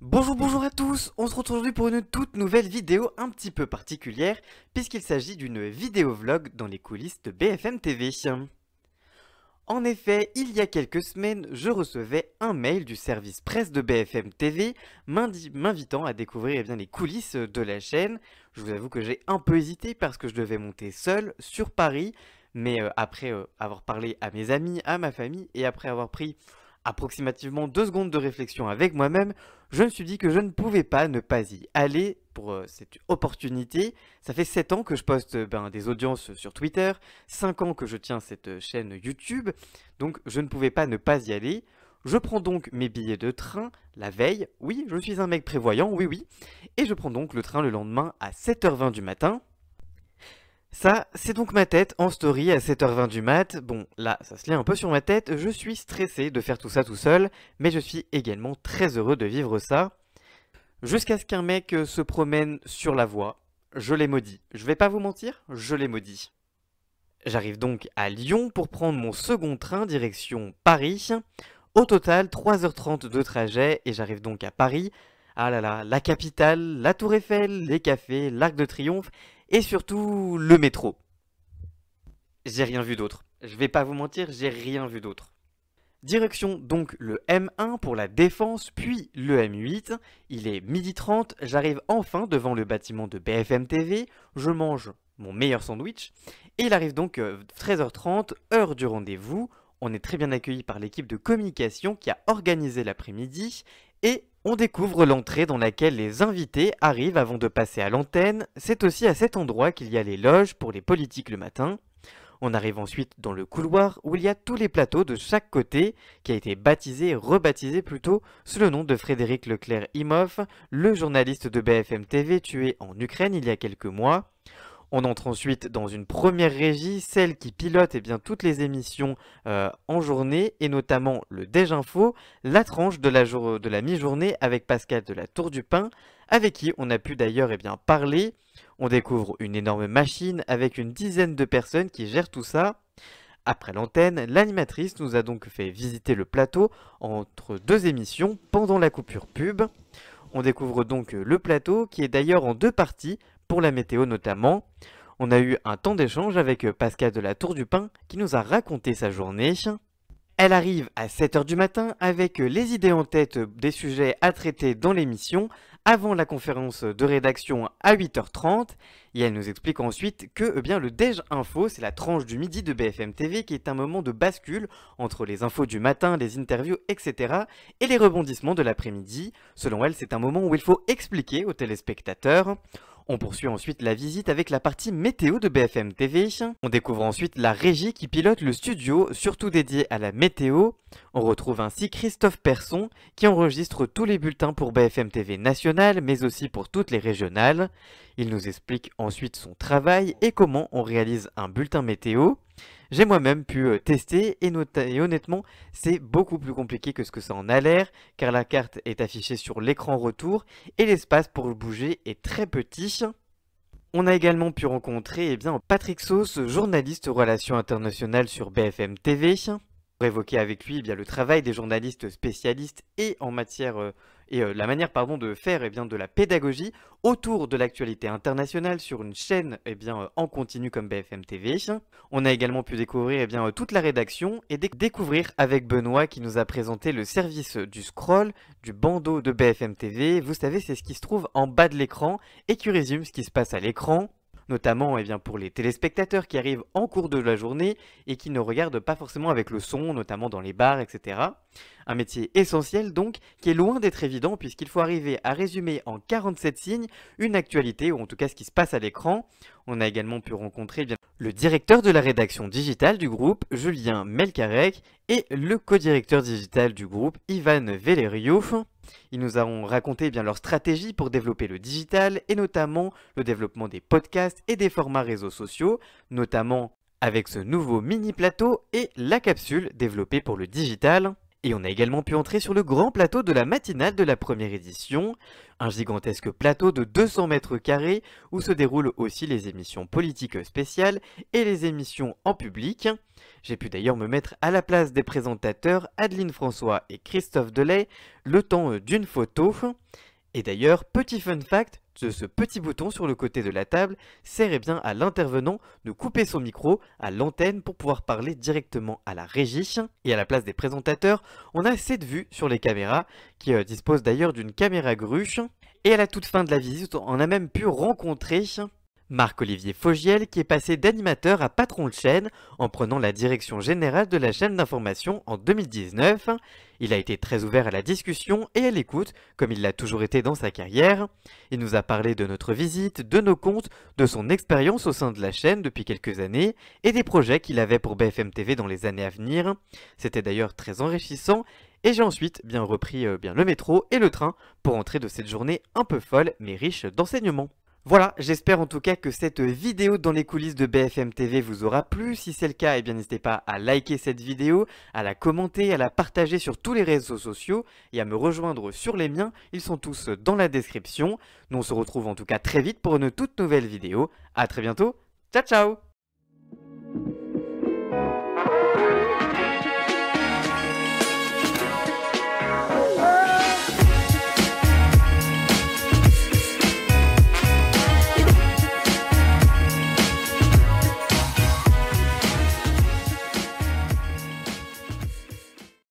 Bonjour bonjour à tous, on se retrouve aujourd'hui pour une toute nouvelle vidéo un petit peu particulière puisqu'il s'agit d'une vidéo vlog dans les coulisses de BFM TV. En effet, il y a quelques semaines, je recevais un mail du service presse de BFM TV m'invitant à découvrir eh bien, les coulisses de la chaîne. Je vous avoue que j'ai un peu hésité parce que je devais monter seul sur Paris, mais euh, après euh, avoir parlé à mes amis, à ma famille et après avoir pris approximativement deux secondes de réflexion avec moi-même, je me suis dit que je ne pouvais pas ne pas y aller pour euh, cette opportunité. Ça fait 7 ans que je poste euh, ben, des audiences sur Twitter, 5 ans que je tiens cette euh, chaîne YouTube, donc je ne pouvais pas ne pas y aller. Je prends donc mes billets de train la veille, oui, je suis un mec prévoyant, oui oui, et je prends donc le train le lendemain à 7h20 du matin, ça, c'est donc ma tête en story à 7h20 du mat. Bon, là, ça se lit un peu sur ma tête. Je suis stressé de faire tout ça tout seul, mais je suis également très heureux de vivre ça. Jusqu'à ce qu'un mec se promène sur la voie. Je l'ai maudit. Je vais pas vous mentir, je l'ai maudit. J'arrive donc à Lyon pour prendre mon second train direction Paris. Au total, 3h30 de trajet et j'arrive donc à Paris. Ah là là, la capitale, la Tour Eiffel, les cafés, l'Arc de Triomphe et surtout le métro. J'ai rien vu d'autre. Je vais pas vous mentir, j'ai rien vu d'autre. Direction donc le M1 pour la défense, puis le M8. Il est midi 30, j'arrive enfin devant le bâtiment de BFM TV, je mange mon meilleur sandwich, et il arrive donc 13h30, euh, heure du rendez-vous. On est très bien accueilli par l'équipe de communication qui a organisé l'après-midi, et on découvre l'entrée dans laquelle les invités arrivent avant de passer à l'antenne. C'est aussi à cet endroit qu'il y a les loges pour les politiques le matin. On arrive ensuite dans le couloir où il y a tous les plateaux de chaque côté, qui a été baptisé et rebaptisé plutôt sous le nom de Frédéric Leclerc imov le journaliste de BFM TV tué en Ukraine il y a quelques mois. On entre ensuite dans une première régie, celle qui pilote eh bien, toutes les émissions euh, en journée, et notamment le Déj'info, la tranche de la, mi-journée avec Pascal de la Tour du Pin, avec qui on a pu d'ailleurs eh bien, parler. On découvre une énorme machine avec une dizaine de personnes qui gèrent tout ça. Après l'antenne, l'animatrice nous a donc fait visiter le plateau entre deux émissions pendant la coupure pub. On découvre donc le plateau qui est d'ailleurs en deux parties, la météo notamment. On a eu un temps d'échange avec euh, Pascal de la Tour du Pin qui nous a raconté sa journée. Elle arrive à 7h du matin avec euh, les idées en tête euh, des sujets à traiter dans l'émission avant la conférence de rédaction à 8h30 et elle nous explique ensuite que eh bien, le déj'info info, c'est la tranche du midi de BFM TV qui est un moment de bascule entre les infos du matin, les interviews, etc. et les rebondissements de l'après-midi. Selon elle, c'est un moment où il faut expliquer aux téléspectateurs. On poursuit ensuite la visite avec la partie météo de BFM TV. On découvre ensuite la régie qui pilote le studio, surtout dédié à la météo. On retrouve ainsi Christophe Persson qui enregistre tous les bulletins pour BFM TV nationale mais aussi pour toutes les régionales. Il nous explique ensuite son travail et comment on réalise un bulletin météo. J'ai moi-même pu euh, tester et, honnêtement, c'est beaucoup plus compliqué que ce que ça en a l'air car la carte est affichée sur l'écran retour et l'espace pour bouger est très petit. On a également pu rencontrer eh bien, Patrick Sauce, journaliste relations internationales sur BFM TV pour avec lui eh le travail des journalistes spécialistes et en matière euh, et euh, la manière pardon de faire eh bien, de la pédagogie autour de l'actualité internationale sur une chaîne eh bien, euh, en continu comme BFM TV. On a également pu découvrir bien, toute la rédaction et découvrir avec Benoît qui nous a présenté le service du scroll, du bandeau de BFM TV. Vous savez, c'est ce qui se trouve en bas de l'écran et qui résume ce qui se passe à l'écran notamment eh pour les téléspectateurs qui arrivent en cours de la journée et qui ne regardent pas forcément avec le son, notamment dans les bars, etc. Un métier essentiel donc, qui est loin d'être évident puisqu'il faut arriver à résumer en 47 signes une actualité, ou en tout cas ce qui se passe à l'écran. On a également pu rencontrer eh le directeur de la rédaction digitale du groupe, Julien Melkarek, et le co-directeur digital du groupe, Ivan Velerioff ils nous auront raconté eh bien leur stratégie pour développer le digital et notamment le développement des podcasts et des formats réseaux sociaux, notamment avec ce nouveau mini plateau et la capsule développée pour le digital. Et on a également pu entrer sur le grand plateau de la matinale de la première édition, un gigantesque plateau de 200 mètres carrés où se déroulent aussi les émissions politiques spéciales et les émissions en public. J'ai pu d'ailleurs me mettre à la place des présentateurs Adeline François et Christophe Delay le temps euh, d'une photo. Et d'ailleurs, petit fun fact, ce petit bouton sur le côté de la table sert eh bien à l'intervenant de couper son micro à l'antenne pour pouvoir parler directement à la régie. Et à la place des présentateurs, on a cette vue sur les caméras, qui euh, dispose d'ailleurs d'une caméra gruche. Et à la toute fin de la visite, on a même pu rencontrer Marc-Olivier Fogiel qui est passé d'animateur à patron de chaîne en prenant la direction générale de la chaîne d'information en 2019. Il a été très ouvert à la discussion et à l'écoute, comme il l'a toujours été dans sa carrière. Il nous a parlé de notre visite, de nos comptes, de son expérience au sein de la chaîne depuis quelques années et des projets qu'il avait pour BFM TV dans les années à venir. C'était d'ailleurs très enrichissant et j'ai ensuite bien repris euh, bien le métro et le train pour entrer de cette journée un peu folle mais riche d'enseignements. Voilà, j'espère en tout cas que cette vidéo dans les coulisses de BFM TV vous aura plu. Si c'est le cas, eh bien n'hésitez pas à liker cette vidéo, à la commenter, à la partager sur tous les réseaux sociaux et à me rejoindre sur les miens. Ils sont tous dans la description. Nous on se retrouve en tout cas très vite pour une toute nouvelle vidéo. A très bientôt. Ciao ciao